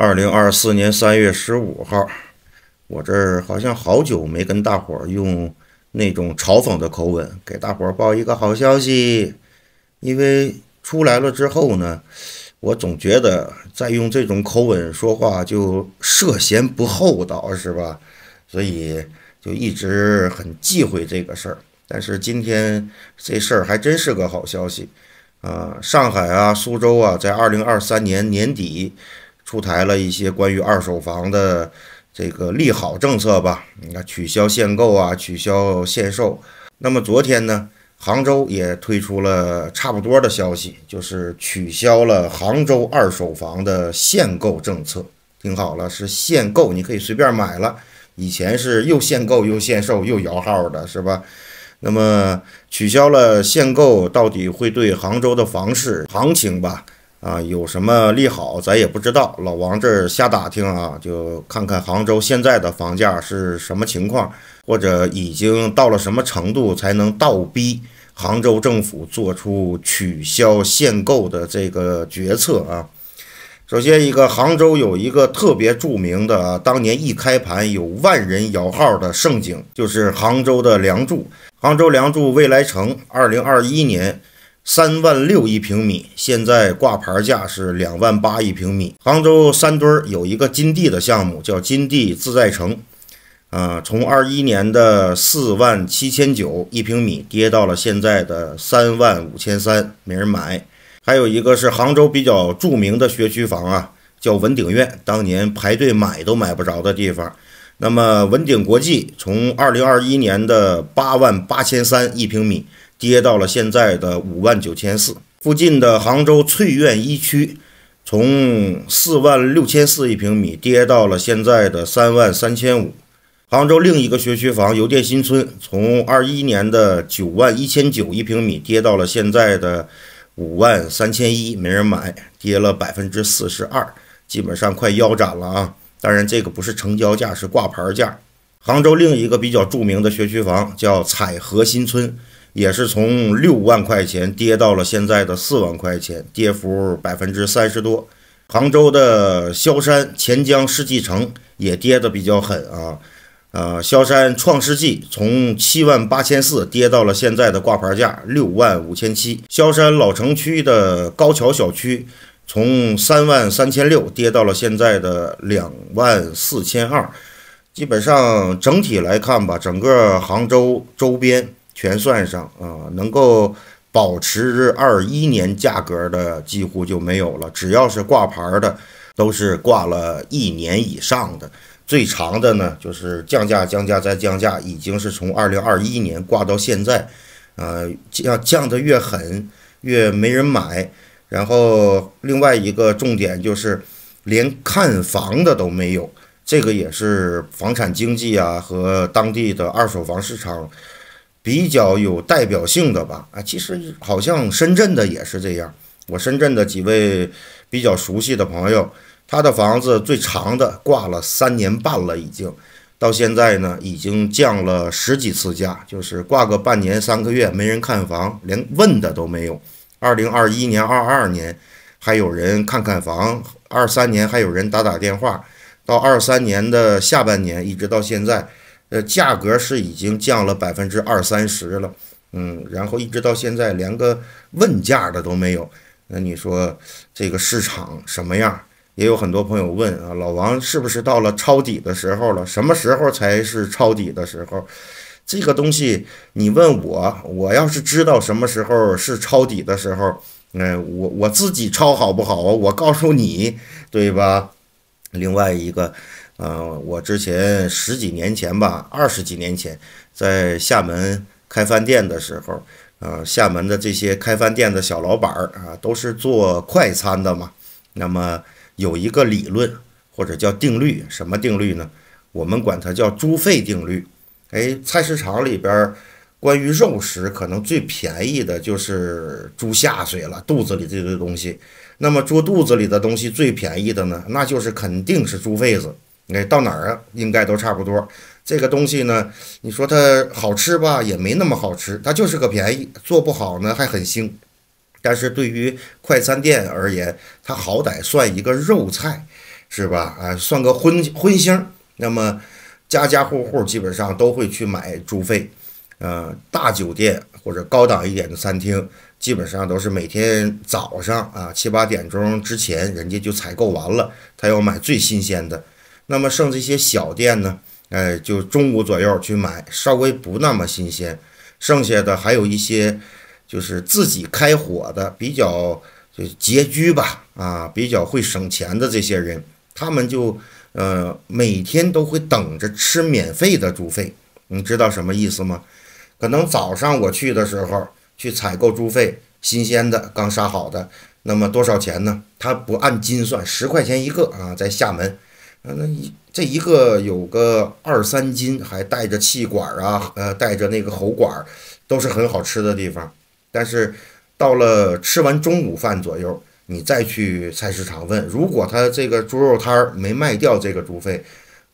二零二四年三月十五号，我这儿好像好久没跟大伙儿用那种嘲讽的口吻给大伙儿报一个好消息，因为出来了之后呢，我总觉得再用这种口吻说话就涉嫌不厚道，是吧？所以就一直很忌讳这个事儿。但是今天这事儿还真是个好消息啊！上海啊，苏州啊，在二零二三年年底。出台了一些关于二手房的这个利好政策吧，你看取消限购啊，取消限售。那么昨天呢，杭州也推出了差不多的消息，就是取消了杭州二手房的限购政策。听好了，是限购，你可以随便买了。以前是又限购又限售又摇号的，是吧？那么取消了限购，到底会对杭州的房市行情吧？啊，有什么利好咱也不知道。老王这儿瞎打听啊，就看看杭州现在的房价是什么情况，或者已经到了什么程度才能倒逼杭州政府做出取消限购的这个决策啊？首先，一个杭州有一个特别著名的，当年一开盘有万人摇号的盛景，就是杭州的梁祝，杭州梁祝未来城，二零二一年。三万六一平米，现在挂牌价是两万八一平米。杭州三墩有一个金地的项目，叫金地自在城，啊，从二一年的四万七千九一平米跌到了现在的三万五千三，没人买。还有一个是杭州比较著名的学区房啊，叫文鼎苑，当年排队买都买不着的地方。那么文鼎国际从二零二一年的八万八千三一平米。跌到了现在的五万九千四，附近的杭州翠苑一区，从四万六千四一平米跌到了现在的三万三千五。杭州另一个学区房邮电新村，从二一年的九万一千九一平米跌到了现在的五万三千一，没人买，跌了百分之四十二，基本上快腰斩了啊！当然，这个不是成交价，是挂牌价。杭州另一个比较著名的学区房叫彩荷新村。也是从六万块钱跌到了现在的四万块钱，跌幅百分之三十多。杭州的萧山钱江世纪城也跌得比较狠啊，呃，萧山创世纪从七万八千四跌到了现在的挂牌价六万五千七。萧山老城区的高桥小区从三万三千六跌到了现在的两万四千二。基本上整体来看吧，整个杭州周边。全算上啊，能够保持二一年价格的几乎就没有了。只要是挂牌的，都是挂了一年以上的，最长的呢就是降价、降价再降价，已经是从二零二一年挂到现在。呃，降降的越狠越没人买。然后另外一个重点就是连看房的都没有，这个也是房产经济啊和当地的二手房市场。比较有代表性的吧，啊，其实好像深圳的也是这样。我深圳的几位比较熟悉的朋友，他的房子最长的挂了三年半了，已经到现在呢，已经降了十几次价，就是挂个半年三个月没人看房，连问的都没有。二零二一年、二二年还有人看看房，二三年还有人打打电话，到二三年的下半年一直到现在。呃，价格是已经降了百分之二三十了，嗯，然后一直到现在连个问价的都没有，那你说这个市场什么样？也有很多朋友问啊，老王是不是到了抄底的时候了？什么时候才是抄底的时候？这个东西你问我，我要是知道什么时候是抄底的时候，嗯，我我自己抄好不好啊？我告诉你，对吧？另外一个。呃，我之前十几年前吧，二十几年前，在厦门开饭店的时候，呃，厦门的这些开饭店的小老板儿啊，都是做快餐的嘛。那么有一个理论或者叫定律，什么定律呢？我们管它叫猪肺定律。哎，菜市场里边关于肉食可能最便宜的就是猪下水了，肚子里这堆东西。那么猪肚子里的东西最便宜的呢，那就是肯定是猪肺子。哎，到哪儿啊？应该都差不多。这个东西呢，你说它好吃吧，也没那么好吃，它就是个便宜。做不好呢，还很腥。但是对于快餐店而言，它好歹算一个肉菜，是吧？啊，算个荤荤腥。那么，家家户户基本上都会去买猪肺。嗯，大酒店或者高档一点的餐厅，基本上都是每天早上啊七八点钟之前，人家就采购完了，他要买最新鲜的。那么剩这些小店呢，哎，就中午左右去买，稍微不那么新鲜。剩下的还有一些就是自己开火的，比较就拮据吧，啊，比较会省钱的这些人，他们就呃每天都会等着吃免费的猪肺，你知道什么意思吗？可能早上我去的时候去采购猪肺，新鲜的刚杀好的，那么多少钱呢？他不按斤算，十块钱一个啊，在厦门。啊，那一这一个有个二三斤，还带着气管儿啊，呃，带着那个喉管儿，都是很好吃的地方。但是到了吃完中午饭左右，你再去菜市场问，如果他这个猪肉摊儿没卖掉这个猪肺，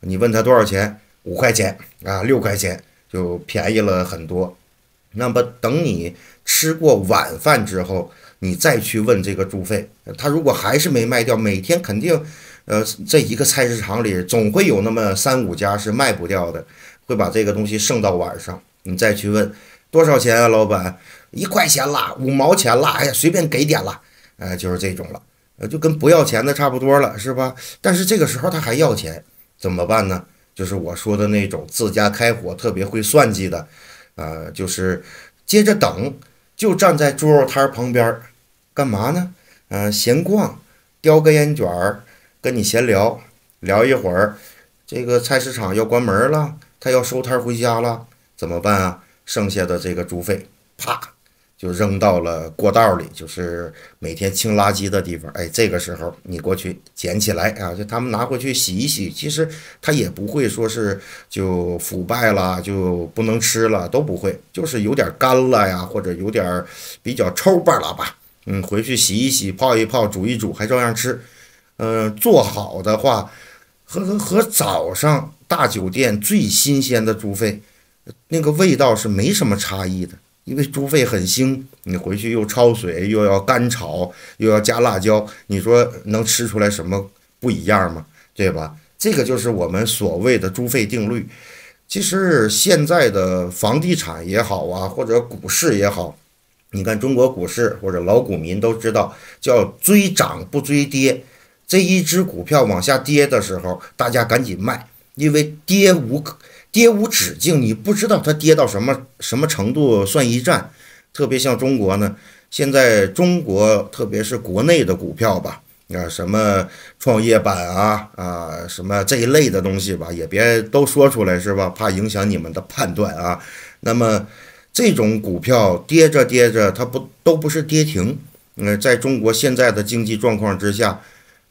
你问他多少钱？五块钱啊，六块钱就便宜了很多。那么等你吃过晚饭之后，你再去问这个猪肺，他如果还是没卖掉，每天肯定。呃，这一个菜市场里总会有那么三五家是卖不掉的，会把这个东西剩到晚上。你再去问多少钱啊，老板，一块钱啦，五毛钱啦，哎呀，随便给点啦，呃，就是这种了，呃，就跟不要钱的差不多了，是吧？但是这个时候他还要钱，怎么办呢？就是我说的那种自家开火特别会算计的，啊，就是接着等，就站在猪肉摊旁边儿，干嘛呢？嗯，闲逛，叼个烟卷儿。跟你闲聊聊一会儿，这个菜市场要关门了，他要收摊回家了，怎么办啊？剩下的这个猪肺，啪就扔到了过道里，就是每天清垃圾的地方。哎，这个时候你过去捡起来啊，就他们拿回去洗一洗，其实它也不会说是就腐败了就不能吃了，都不会，就是有点干了呀，或者有点比较臭吧了吧。嗯，回去洗一洗，泡一泡，煮一煮，还照样吃。嗯，做好的话，和和和早上大酒店最新鲜的猪肺，那个味道是没什么差异的。因为猪肺很腥，你回去又焯水，又要干炒，又要加辣椒，你说能吃出来什么不一样吗？对吧？这个就是我们所谓的猪肺定律。其实现在的房地产也好啊，或者股市也好，你看中国股市或者老股民都知道，叫追涨不追跌。这一只股票往下跌的时候，大家赶紧卖，因为跌无可跌无止境，你不知道它跌到什么什么程度算一站。特别像中国呢，现在中国特别是国内的股票吧，啊，什么创业板啊啊，什么这一类的东西吧，也别都说出来是吧？怕影响你们的判断啊。那么这种股票跌着跌着，它不都不是跌停。嗯，在中国现在的经济状况之下。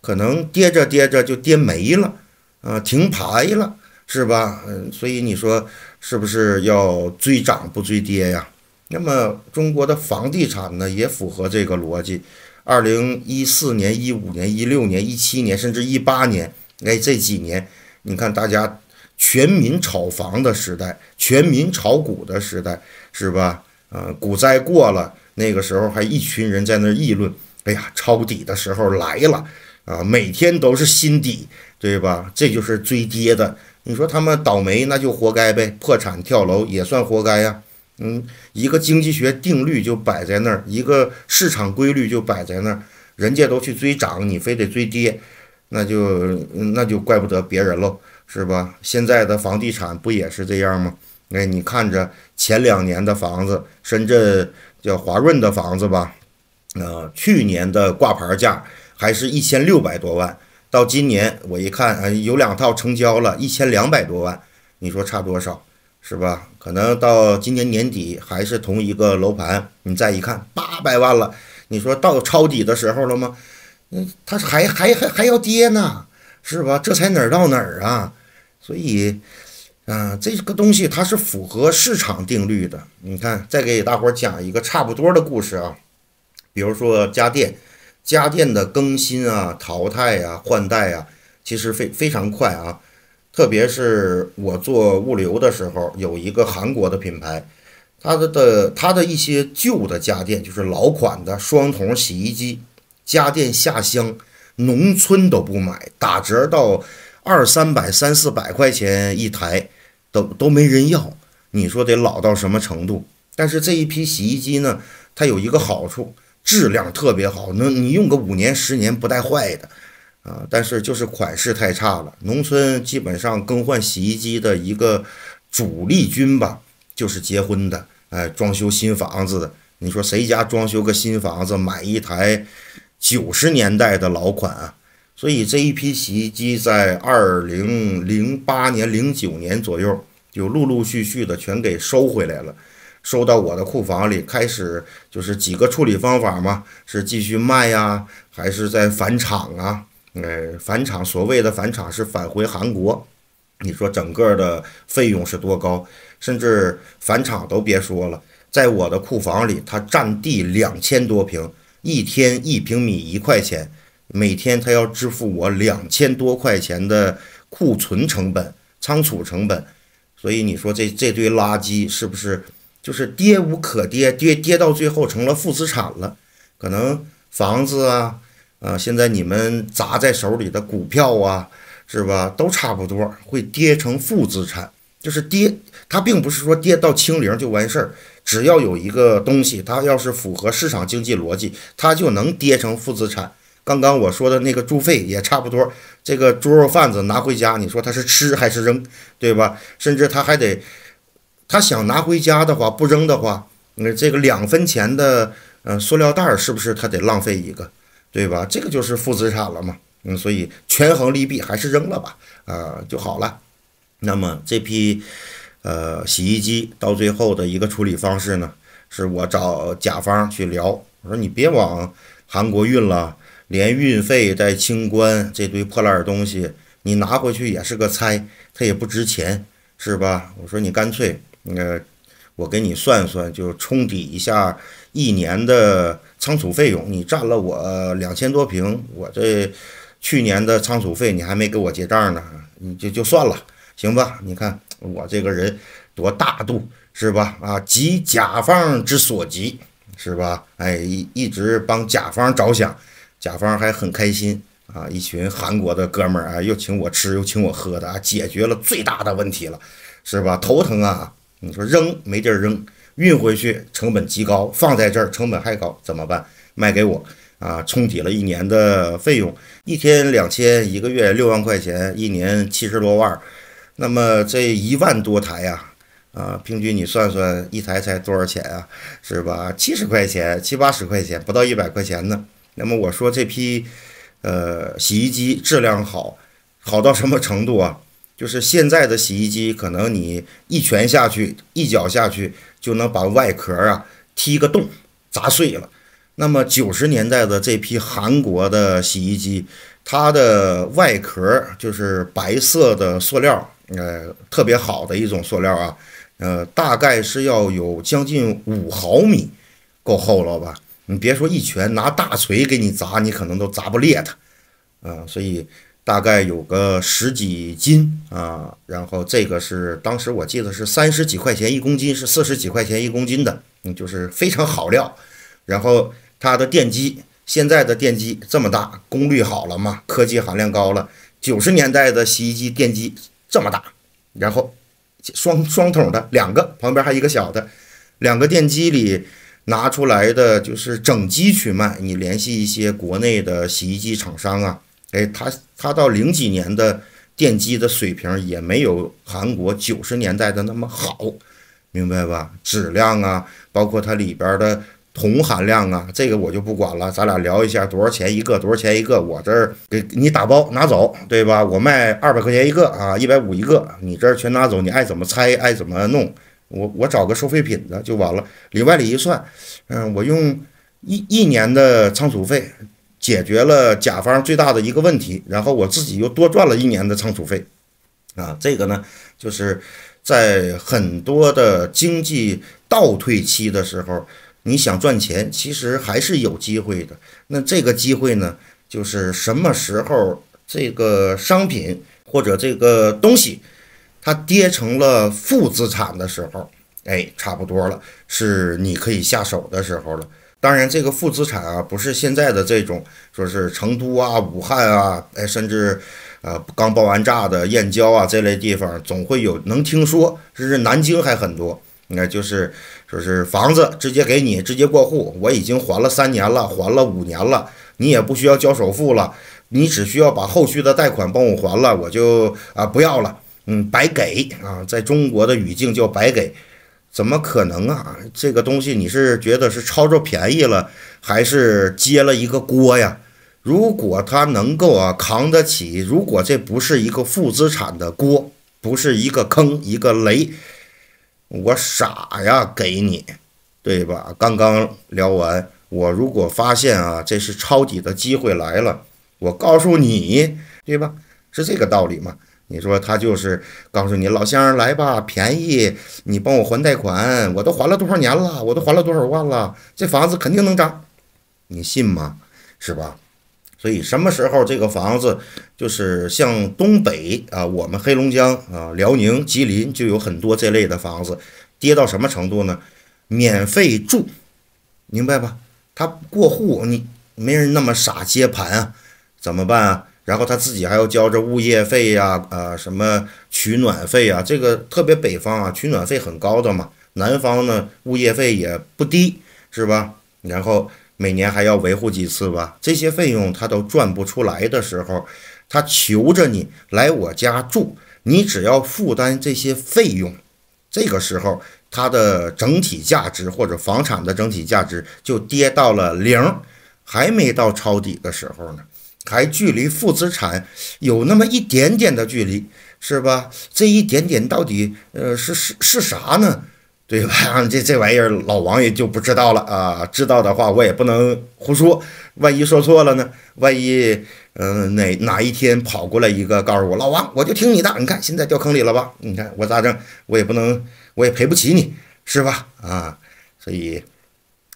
可能跌着跌着就跌没了，啊，停牌了，是吧？嗯，所以你说是不是要追涨不追跌呀？那么中国的房地产呢，也符合这个逻辑。二零一四年、一五年、一六年、一七年，甚至一八年，哎，这几年你看，大家全民炒房的时代，全民炒股的时代，是吧？呃，股灾过了，那个时候还一群人在那议论，哎呀，抄底的时候来了。啊，每天都是新低，对吧？这就是追跌的。你说他们倒霉，那就活该呗。破产跳楼也算活该呀。嗯，一个经济学定律就摆在那儿，一个市场规律就摆在那儿。人家都去追涨，你非得追跌，那就那就怪不得别人喽，是吧？现在的房地产不也是这样吗？哎，你看着前两年的房子，深圳叫华润的房子吧，呃，去年的挂牌价。还是一千六百多万，到今年我一看，啊，有两套成交了一千两百多万，你说差多少，是吧？可能到今年年底还是同一个楼盘，你再一看八百万了，你说到抄底的时候了吗？嗯，它还还还还要跌呢，是吧？这才哪儿到哪儿啊？所以，嗯，这个东西它是符合市场定律的。你看，再给大伙讲一个差不多的故事啊，比如说家电。家电的更新啊、淘汰啊、换代啊，其实非非常快啊。特别是我做物流的时候，有一个韩国的品牌，它的的它的一些旧的家电，就是老款的双桶洗衣机，家电下乡，农村都不买，打折到二三百、三四百块钱一台，都都没人要。你说得老到什么程度？但是这一批洗衣机呢，它有一个好处。质量特别好，那你用个五年十年不带坏的，啊，但是就是款式太差了。农村基本上更换洗衣机的一个主力军吧，就是结婚的，哎，装修新房子的。你说谁家装修个新房子买一台九十年代的老款啊？所以这一批洗衣机在二零零八年、零九年左右就陆陆续续的全给收回来了。收到我的库房里，开始就是几个处理方法嘛，是继续卖呀，还是在返厂啊？呃，返厂，所谓的返厂是返回韩国，你说整个的费用是多高？甚至返厂都别说了，在我的库房里，它占地两千多平，一天一平米一块钱，每天他要支付我两千多块钱的库存成本、仓储成本，所以你说这这堆垃圾是不是？就是跌无可跌，跌跌到最后成了负资产了。可能房子啊，啊，现在你们砸在手里的股票啊，是吧，都差不多会跌成负资产。就是跌，它并不是说跌到清零就完事儿，只要有一个东西，它要是符合市场经济逻辑，它就能跌成负资产。刚刚我说的那个猪肺也差不多，这个猪肉贩子拿回家，你说他是吃还是扔，对吧？甚至他还得。他想拿回家的话，不扔的话，那这个两分钱的呃塑料袋是不是他得浪费一个，对吧？这个就是负资产了嘛。嗯，所以权衡利弊，还是扔了吧，啊就好了。那么这批呃洗衣机到最后的一个处理方式呢，是我找甲方去聊，我说你别往韩国运了，连运费带清关这堆破烂东西，你拿回去也是个猜，它也不值钱，是吧？我说你干脆。那我给你算算，就冲抵一下一年的仓储费用。你占了我两千多平，我这去年的仓储费你还没给我结账呢，你就就算了，行吧？你看我这个人多大度是吧？啊，急甲方之所急是吧？哎，一一直帮甲方着想，甲方还很开心啊。一群韩国的哥们儿啊，又请我吃又请我喝的啊，解决了最大的问题了，是吧？头疼啊！你说扔没地儿扔，运回去成本极高，放在这儿成本还高，怎么办？卖给我啊，冲抵了一年的费用，一天两千，一个月六万块钱，一年七十多万。那么这一万多台呀，啊，平均你算算，一台才多少钱啊？是吧？七十块钱，七八十块钱，不到一百块钱呢。那么我说这批，呃，洗衣机质量好，好到什么程度啊？就是现在的洗衣机，可能你一拳下去、一脚下去，就能把外壳啊踢个洞、砸碎了。那么九十年代的这批韩国的洗衣机，它的外壳就是白色的塑料，呃，特别好的一种塑料啊，呃，大概是要有将近五毫米，够厚了吧？你别说一拳，拿大锤给你砸，你可能都砸不裂它。嗯，所以。大概有个十几斤啊，然后这个是当时我记得是三十几块钱一公斤，是四十几块钱一公斤的，嗯，就是非常好料。然后它的电机，现在的电机这么大，功率好了嘛，科技含量高了。九十年代的洗衣机电机这么大，然后双双桶的两个，旁边还一个小的，两个电机里拿出来的就是整机去卖，你联系一些国内的洗衣机厂商啊。哎，他他到零几年的电机的水平也没有韩国九十年代的那么好，明白吧？质量啊，包括它里边的铜含量啊，这个我就不管了。咱俩聊一下，多少钱一个？多少钱一个？我这儿给你打包拿走，对吧？我卖二百块钱一个啊，一百五一个，你这儿全拿走，你爱怎么拆爱怎么弄。我我找个收废品的就完了。里外里一算，嗯，我用一一年的仓储费。解决了甲方最大的一个问题，然后我自己又多赚了一年的仓储费，啊，这个呢，就是在很多的经济倒退期的时候，你想赚钱，其实还是有机会的。那这个机会呢，就是什么时候这个商品或者这个东西它跌成了负资产的时候，哎，差不多了，是你可以下手的时候了。当然，这个负资产啊，不是现在的这种，说是成都啊、武汉啊，哎，甚至呃刚爆完炸的燕郊啊这类地方，总会有能听说，甚至南京还很多。那就是说是房子直接给你，直接过户。我已经还了三年了，还了五年了，你也不需要交首付了，你只需要把后续的贷款帮我还了，我就啊不要了，嗯，白给啊，在中国的语境叫白给。怎么可能啊？这个东西你是觉得是操作便宜了，还是接了一个锅呀？如果他能够啊扛得起，如果这不是一个负资产的锅，不是一个坑一个雷，我傻呀？给你，对吧？刚刚聊完，我如果发现啊这是抄底的机会来了，我告诉你，对吧？是这个道理吗？你说他就是告诉你老乡来吧，便宜，你帮我还贷款，我都还了多少年了，我都还了多少万了，这房子肯定能涨，你信吗？是吧？所以什么时候这个房子就是像东北啊，我们黑龙江啊、辽宁、吉林就有很多这类的房子，跌到什么程度呢？免费住，明白吧？他过户你没人那么傻接盘啊，怎么办啊？然后他自己还要交着物业费呀，呃，什么取暖费呀？这个特别北方啊，取暖费很高的嘛。南方呢，物业费也不低，是吧？然后每年还要维护几次吧，这些费用他都赚不出来的时候，他求着你来我家住，你只要负担这些费用，这个时候他的整体价值或者房产的整体价值就跌到了零，还没到抄底的时候呢。还距离负资产有那么一点点的距离，是吧？这一点点到底呃是是是啥呢？对吧？这这玩意儿老王也就不知道了啊。知道的话我也不能胡说，万一说错了呢？万一嗯哪哪一天跑过来一个告诉我老王，我就听你的。你看现在掉坑里了吧？你看我咋整？我也不能，我也赔不起你，是吧？啊，所以，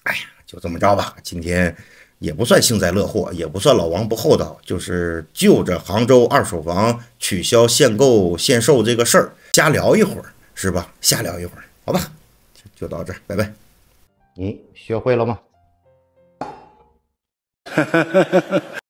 哎呀，就这么着吧，今天。也不算幸灾乐祸，也不算老王不厚道，就是就着杭州二手房取消限购限售这个事儿瞎聊一会儿，是吧？瞎聊一会儿，好吧，就到这，儿，拜拜。你学会了吗？